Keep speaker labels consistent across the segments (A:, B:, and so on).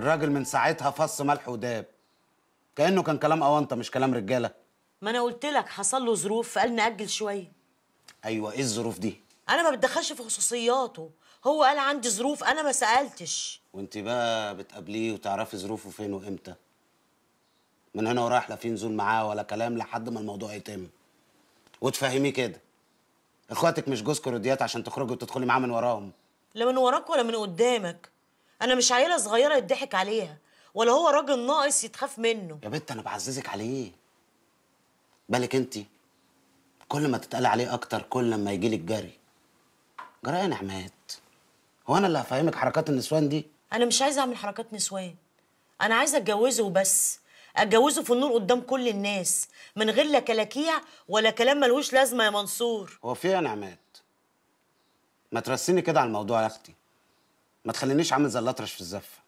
A: الراجل من ساعتها فص ملح وداب كانه كان كلام اونطه مش كلام رجاله
B: ما انا قلت لك حصل له ظروف فقال ناجل شويه ايوه ايه الظروف دي انا ما بتدخلش في خصوصياته هو قال عندي ظروف انا ما سالتش
A: وانت بقى بتقابليه وتعرفي ظروفه فين وامتى من هنا ورايح لا في نزول معاه ولا كلام لحد ما الموضوع يتم وتفهميه كده اخواتك مش جوزك رديات عشان تخرجي وتدخلي معاه من وراهم
B: لا من وراك ولا من قدامك انا مش عيله صغيره يضحك عليها ولا هو راجل ناقص يتخاف منه يا بت انا بعززك عليه
A: بالك انت كل ما تتقال عليه اكتر كل ما يجي لك جري جرى يا نعمات هو انا اللي هفهمك حركات النسوان دي
B: انا مش عايزه اعمل حركات نسوان انا عايزه اتجوزه وبس اتجوزه في النور قدام كل الناس من غير لا كلاكيع ولا كلام ملوش لازمه يا منصور هو في إيه يا نعمات
A: ما ترسيني كده على الموضوع يا اختي ما تخلينيش عامل زي الاطرش في الزفه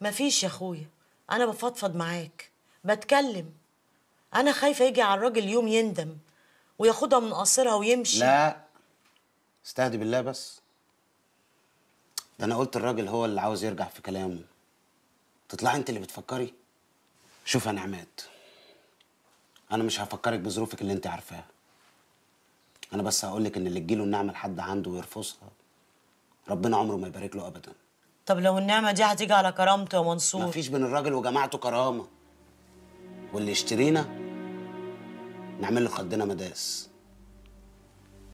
B: مفيش يا اخويا انا بفضفض معاك بتكلم انا خايفه يجي على الراجل يوم يندم وياخدها من قصرها ويمشي لا
A: استهدي بالله بس ده انا قلت الراجل هو اللي عاوز يرجع في كلامه تطلعي انت اللي بتفكري شوف يا نعمات انا مش هفكرك بظروفك اللي انت عارفاها انا بس هقولك ان اللي تجيله النعمه لحد عنده ويرفضها ربنا عمره ما يبارك له ابدا
B: طب لو النعمه دي هتيجي على كرامته يا
A: منصور مفيش بين الراجل وجماعته كرامه واللي يشترينا نعمل له خدنا مداس